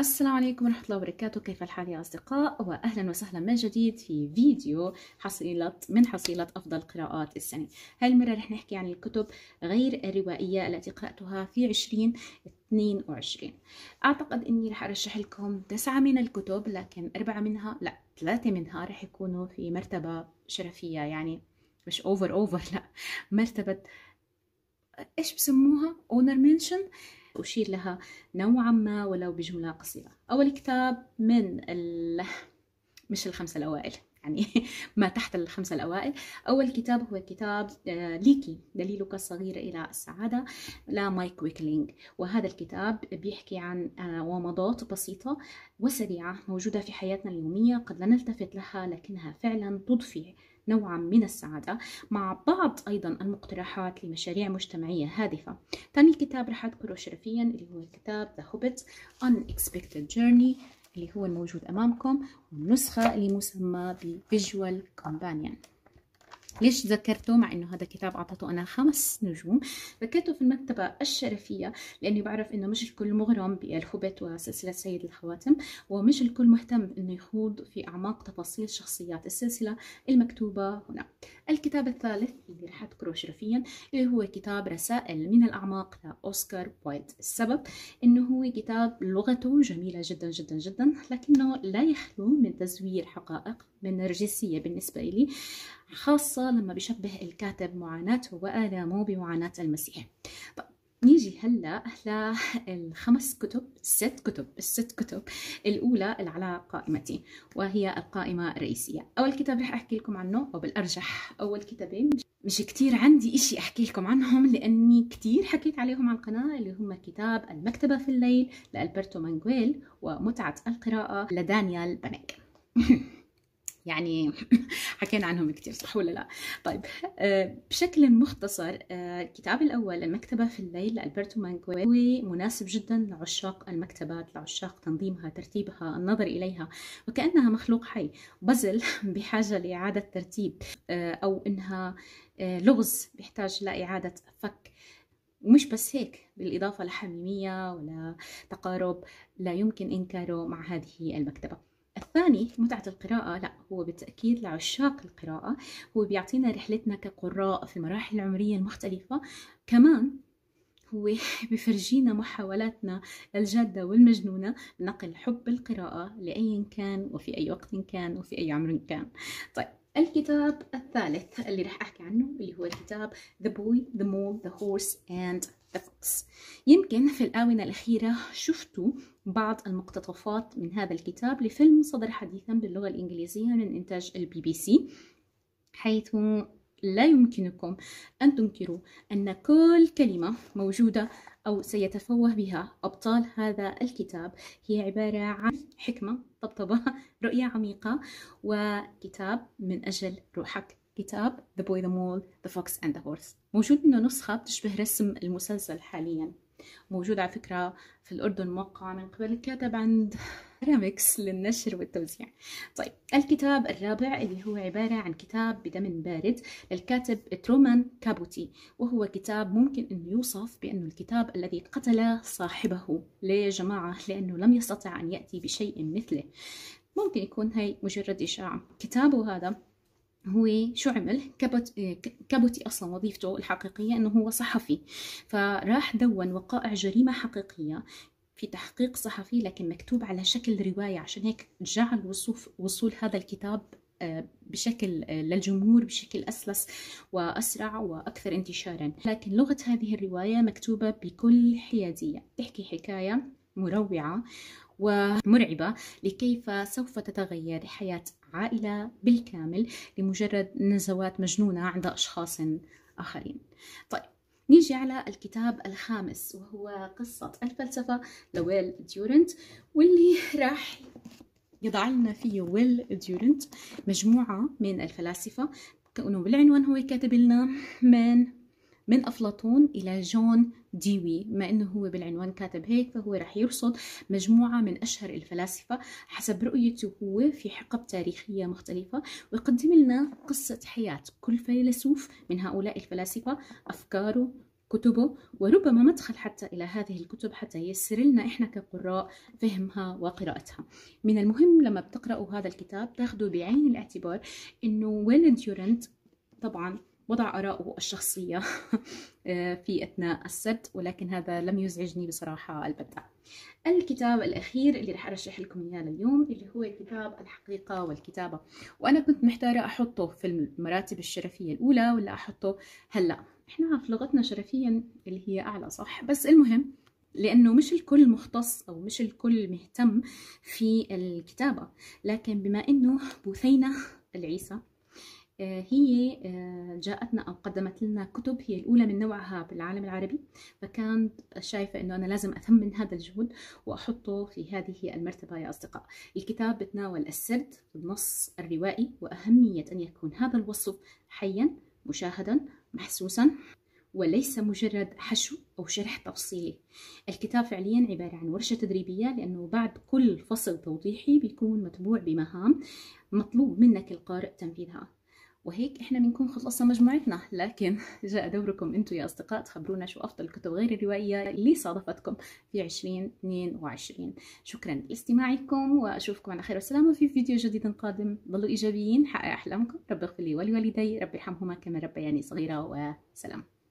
السلام عليكم ورحمة الله وبركاته كيف الحال يا أصدقاء وأهلا وسهلا من جديد في فيديو حصيلة من حصيلة أفضل قراءات السنة هاي المرة رح نحكي عن الكتب غير الروائية التي قرأتها في 2022 أعتقد أني رح أرشح لكم تسعة من الكتب لكن أربعة منها لا ثلاثة منها رح يكونوا في مرتبة شرفية يعني مش أوفر أوفر لا مرتبة ايش بسموها اونر منشن أشير لها نوعا ما ولو بجملة قصيرة أول كتاب من ال... مش الخمسة الأوائل يعني ما تحت الخمسة الأوائل أول كتاب هو كتاب آه، ليكي دليلك الصغير إلى السعادة لمايك ويكلينج وهذا الكتاب بيحكي عن آه، ومضات بسيطة وسريعة موجودة في حياتنا اليومية قد لا نلتفت لها لكنها فعلا تضفي نوعا من السعادة مع بعض أيضا المقترحات لمشاريع مجتمعية هادفة ثاني كتاب راح أذكره شرفيا اللي هو كتاب The Hobbit Unexpected Journey اللي هو الموجود أمامكم والنسخة اللي مسمى بفيجوال كومبانيون ليش ذكرته مع انه هذا كتاب اعطته انا خمس نجوم ذكرته في المكتبة الشرفية لاني بعرف انه مش الكل مغرم بالهبت وسلسلة سيد الخواتم ومش الكل مهتم انه يخوض في اعماق تفاصيل شخصيات السلسلة المكتوبة هنا الكتاب الثالث اللي راح اذكره شرفيا اللي هو كتاب رسائل من الاعماق لاوسكار وايلد السبب انه هو كتاب لغته جميلة جدا جدا جدا لكنه لا يخلو من تزوير حقائق من نرجسية بالنسبة لي خاصة لما بيشبه الكاتب معاناته وآلامه بمعاناة المسيح طب نيجي هلا للخمس كتب ست كتب الست كتب الأولى اللي على قائمتي وهي القائمة الرئيسية أول كتاب رح أحكي لكم عنه أو بالأرجح أول كتابين مش كتير عندي إشي أحكي لكم عنهم لأني كتير حكيت عليهم على القناة اللي هم كتاب المكتبة في الليل لألبرتو مانجويل ومتعة القراءة لدانيال بنك يعني حكينا عنهم كثير صح ولا لا طيب آه، بشكل مختصر آه، الكتاب الأول المكتبة في الليل لألبرتو هو مناسب جدا لعشاق المكتبات لعشاق تنظيمها ترتيبها النظر إليها وكأنها مخلوق حي بزل بحاجة لإعادة ترتيب آه، أو إنها لغز بيحتاج لإعادة فك ومش بس هيك بالإضافة لحميمية ولا تقارب لا يمكن إنكاره مع هذه المكتبة الثاني متعة القراءة لا هو بالتأكيد لعشاق القراءة هو بيعطينا رحلتنا كقراء في المراحل العمرية المختلفة كمان هو بفرجينا محاولاتنا الجادة والمجنونة نقل حب القراءة لأي كان وفي أي وقت كان وفي أي عمر كان طيب الكتاب الثالث اللي رح أحكي عنه اللي هو الكتاب The Boy, The Mole, The Horse and الطقس يمكن في الآونة الأخيرة شفتوا بعض المقتطفات من هذا الكتاب لفيلم صدر حديثا باللغة الإنجليزية من إنتاج البي بي سي حيث لا يمكنكم أن تنكروا أن كل كلمة موجودة أو سيتفوه بها أبطال هذا الكتاب هي عبارة عن حكمة طبطبة رؤية عميقة وكتاب من أجل روحك كتاب The Boy, The Mole, The Fox and The Horse موجود منه نسخة بتشبه رسم المسلسل حاليا موجود على فكرة في الأردن موقع من قبل الكاتب عند رامكس للنشر والتوزيع طيب الكتاب الرابع اللي هو عبارة عن كتاب بدم بارد للكاتب ترومان كابوتي وهو كتاب ممكن أن يوصف بأنه الكتاب الذي قتل صاحبه ليه يا جماعة لأنه لم يستطع أن يأتي بشيء مثله ممكن يكون هي مجرد إشاعة كتابه هذا هو شو عمل كبت كبتي اصلا وظيفته الحقيقيه انه هو صحفي فراح دون وقائع جريمه حقيقيه في تحقيق صحفي لكن مكتوب على شكل روايه عشان هيك جعل وصوف وصول هذا الكتاب آه، بشكل آه، للجمهور بشكل أسلس وأسرع وأكثر انتشارا لكن لغة هذه الرواية مكتوبة بكل حيادية تحكي حكاية مروعة ومرعبة لكيف سوف تتغير حياة عائلة بالكامل لمجرد نزوات مجنونة عند أشخاص آخرين طيب نيجي على الكتاب الخامس وهو قصة الفلسفة لويل ديورنت واللي راح يضع لنا فيه ويل ديورنت مجموعة من الفلاسفة كونه بالعنوان هو كاتب لنا من من أفلاطون إلى جون ديوي بما أنه هو بالعنوان كاتب هيك فهو رح يرصد مجموعة من أشهر الفلاسفة حسب رؤيته هو في حقب تاريخية مختلفة ويقدم لنا قصة حياة كل فيلسوف من هؤلاء الفلاسفة أفكاره كتبه وربما مدخل حتى إلى هذه الكتب حتى ييسر لنا إحنا كقراء فهمها وقراءتها من المهم لما بتقرأوا هذا الكتاب تاخذوا بعين الاعتبار أنه ويل يورنت طبعا وضع آراءه الشخصية آه، في أثناء السرد ولكن هذا لم يزعجني بصراحة البتة الكتاب الأخير اللي رح أرشح لكم إياه لليوم اللي هو كتاب الحقيقة والكتابة وأنا كنت محتارة أحطه في المراتب الشرفية الأولى ولا أحطه هلأ إحنا في لغتنا شرفيا اللي هي أعلى صح بس المهم لأنه مش الكل مختص أو مش الكل مهتم في الكتابة لكن بما أنه بوثينة العيسى آه، هي آه، جاءتنا أو قدمت لنا كتب هي الأولى من نوعها بالعالم العربي فكانت شايفة أنه أنا لازم أثمن هذا الجهد وأحطه في هذه المرتبة يا أصدقاء الكتاب بتناول السرد النص الروائي وأهمية أن يكون هذا الوصف حيا مشاهدا محسوسا وليس مجرد حشو أو شرح تفصيلي الكتاب فعليا عبارة عن ورشة تدريبية لأنه بعد كل فصل توضيحي بيكون متبوع بمهام مطلوب منك القارئ تنفيذها وهيك احنا بنكون خلصنا مجموعتنا لكن جاء دوركم انتم يا اصدقاء تخبرونا شو افضل الكتب غير الروائيه اللي صادفتكم في 2022 شكرا لاستماعكم واشوفكم على خير والسلامه في فيديو جديد قادم ضلوا ايجابيين حقق احلامكم رب اغفر لي ولوالدي رب يرحمهما كما ربياني صغيره وسلام